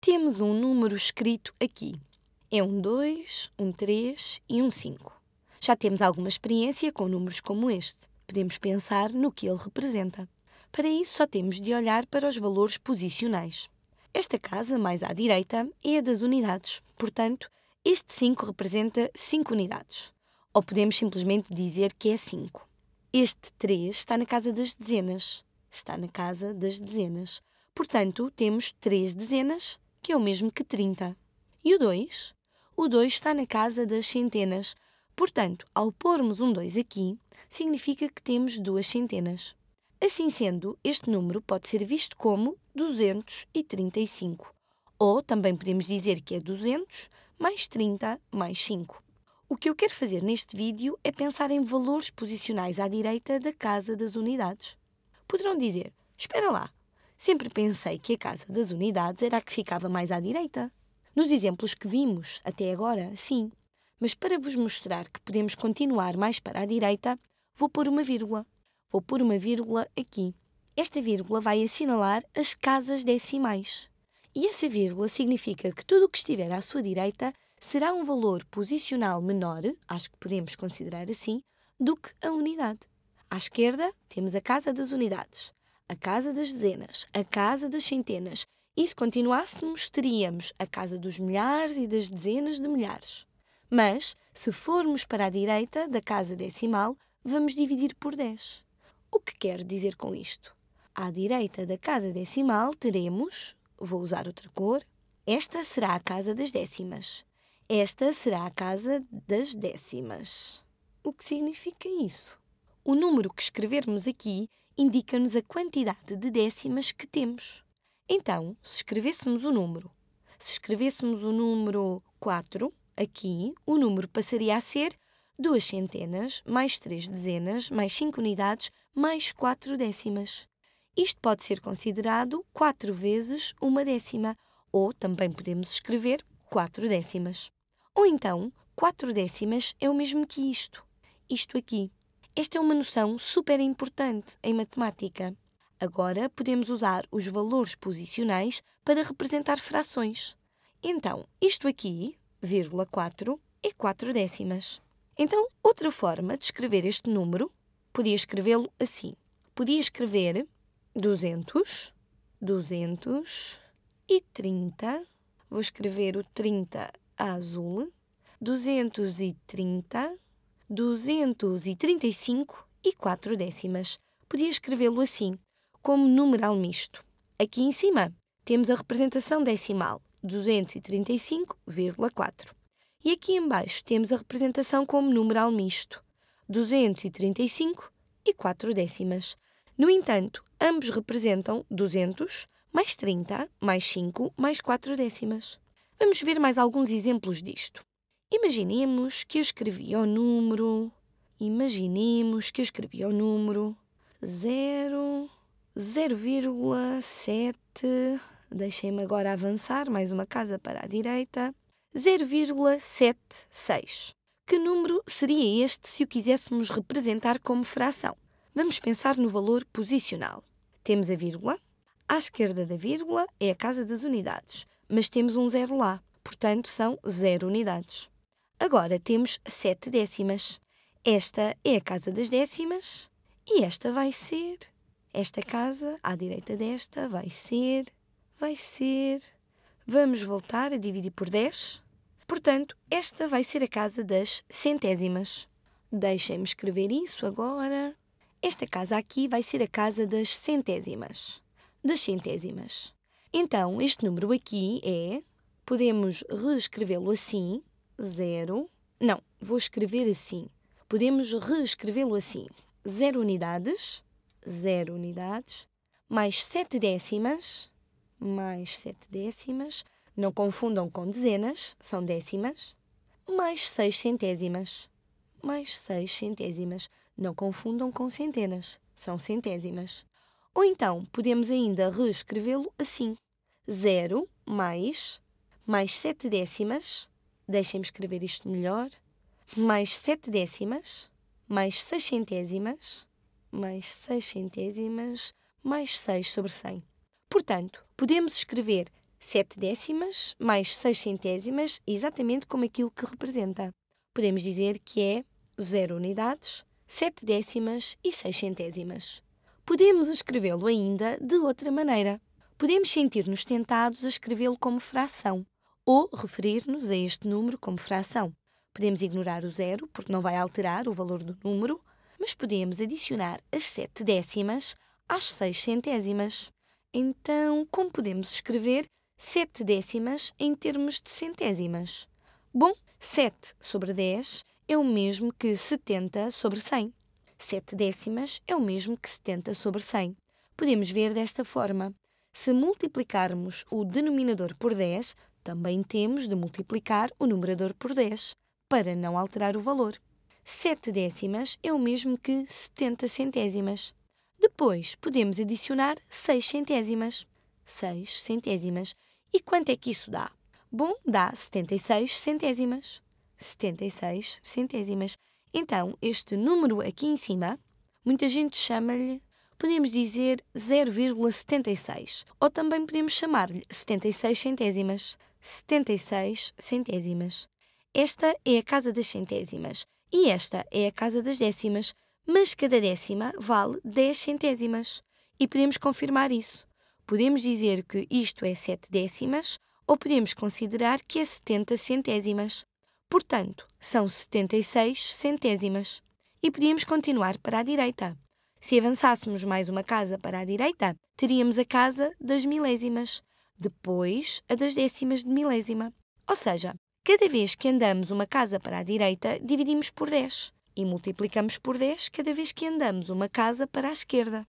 temos um número escrito aqui. É um 2, um 3 e um 5. Já temos alguma experiência com números como este. Podemos pensar no que ele representa. Para isso, só temos de olhar para os valores posicionais. Esta casa, mais à direita, é a das unidades. Portanto, este 5 representa 5 unidades. Ou podemos simplesmente dizer que é 5. Este 3 está na casa das dezenas. Está na casa das dezenas. Portanto, temos 3 dezenas que é o mesmo que 30. E o 2? O 2 está na casa das centenas. Portanto, ao pormos um 2 aqui, significa que temos duas centenas. Assim sendo, este número pode ser visto como 235. Ou também podemos dizer que é 200 mais 30 mais 5. O que eu quero fazer neste vídeo é pensar em valores posicionais à direita da casa das unidades. Poderão dizer, espera lá, sempre pensei que a Casa das Unidades era a que ficava mais à direita. Nos exemplos que vimos até agora, sim. Mas para vos mostrar que podemos continuar mais para a direita, vou pôr uma vírgula. Vou pôr uma vírgula aqui. Esta vírgula vai assinalar as casas decimais. E essa vírgula significa que tudo o que estiver à sua direita será um valor posicional menor, acho que podemos considerar assim, do que a unidade. À esquerda, temos a casa das unidades a casa das dezenas, a casa das centenas, e se continuássemos, teríamos a casa dos milhares e das dezenas de milhares. Mas, se formos para a direita da casa decimal, vamos dividir por 10. O que quer dizer com isto? À direita da casa decimal teremos, vou usar outra cor, esta será a casa das décimas. Esta será a casa das décimas. O que significa isso? O número que escrevermos aqui indica-nos a quantidade de décimas que temos. Então, se escrevêssemos o número, se escrevêssemos o número 4 aqui, o número passaria a ser duas centenas, mais três dezenas, mais cinco unidades, mais quatro décimas. Isto pode ser considerado 4 vezes uma décima, ou também podemos escrever 4 décimas. Ou então, 4 décimas é o mesmo que isto, isto aqui. Esta é uma noção super importante em matemática. Agora podemos usar os valores posicionais para representar frações. Então, isto aqui, vírgula 4, é 4 décimas. Então, outra forma de escrever este número, podia escrevê-lo assim. Podia escrever 200, 200 e 30. Vou escrever o 30 a azul. 230 235 e 4 décimas. Podia escrevê-lo assim, como numeral misto. Aqui em cima temos a representação decimal, 235,4. E aqui em baixo temos a representação como numeral misto, 235 e 4 décimas. No entanto, ambos representam 200 mais 30 mais 5 mais 4 décimas. Vamos ver mais alguns exemplos disto. Imaginemos que eu escrevi o número. Imaginemos que eu escrevi o número 0, 0,7. Deixem-me agora avançar mais uma casa para a direita. 0,76. Que número seria este se o quiséssemos representar como fração? Vamos pensar no valor posicional. Temos a vírgula. À esquerda da vírgula é a casa das unidades, mas temos um zero lá, portanto são zero unidades. Agora temos sete décimas. Esta é a casa das décimas e esta vai ser. Esta casa, à direita desta, vai ser. Vai ser. Vamos voltar a dividir por 10. Portanto, esta vai ser a casa das centésimas. Deixem-me escrever isso agora. Esta casa aqui vai ser a casa das centésimas. Das centésimas. Então, este número aqui é. Podemos reescrevê-lo assim, 0. Não, vou escrever assim. Podemos reescrevê-lo assim: 0 unidades, 0 unidades, mais 7 décimas, mais 7 décimas, não confundam com dezenas, são décimas, mais 6 centésimas, mais 6 centésimas, não confundam com centenas, são centésimas. Ou então, podemos ainda reescrevê-lo assim: 0 mais, mais 7 décimas, deixem-me escrever isto melhor, mais 7 décimas, mais 6 centésimas, mais 6 centésimas, mais 6 sobre 100. Portanto, podemos escrever 7 décimas mais 6 centésimas exatamente como aquilo que representa. Podemos dizer que é 0 unidades, 7 décimas e 6 centésimas. Podemos escrevê-lo ainda de outra maneira. Podemos sentir-nos tentados a escrevê-lo como fração ou referir-nos a este número como fração. Podemos ignorar o zero, porque não vai alterar o valor do número, mas podemos adicionar as sete décimas às seis centésimas. Então, como podemos escrever sete décimas em termos de centésimas? Bom, 7 sobre 10 é o mesmo que 70 sobre 100. 7 décimas é o mesmo que 70 sobre 100. Podemos ver desta forma. Se multiplicarmos o denominador por 10, também temos de multiplicar o numerador por 10, para não alterar o valor. 7 décimas é o mesmo que 70 centésimas. Depois, podemos adicionar 6 centésimas. 6 centésimas. E quanto é que isso dá? Bom, dá 76 centésimas. 76 centésimas. Então, este número aqui em cima, muita gente chama-lhe, podemos dizer 0,76, ou também podemos chamar-lhe 76 centésimas. 76 centésimas. Esta é a casa das centésimas e esta é a casa das décimas, mas cada décima vale 10 centésimas. E podemos confirmar isso. Podemos dizer que isto é 7 décimas ou podemos considerar que é 70 centésimas. Portanto, são 76 centésimas. E podíamos continuar para a direita. Se avançássemos mais uma casa para a direita, teríamos a casa das milésimas depois a das décimas de milésima. Ou seja, cada vez que andamos uma casa para a direita, dividimos por 10 e multiplicamos por 10 cada vez que andamos uma casa para a esquerda.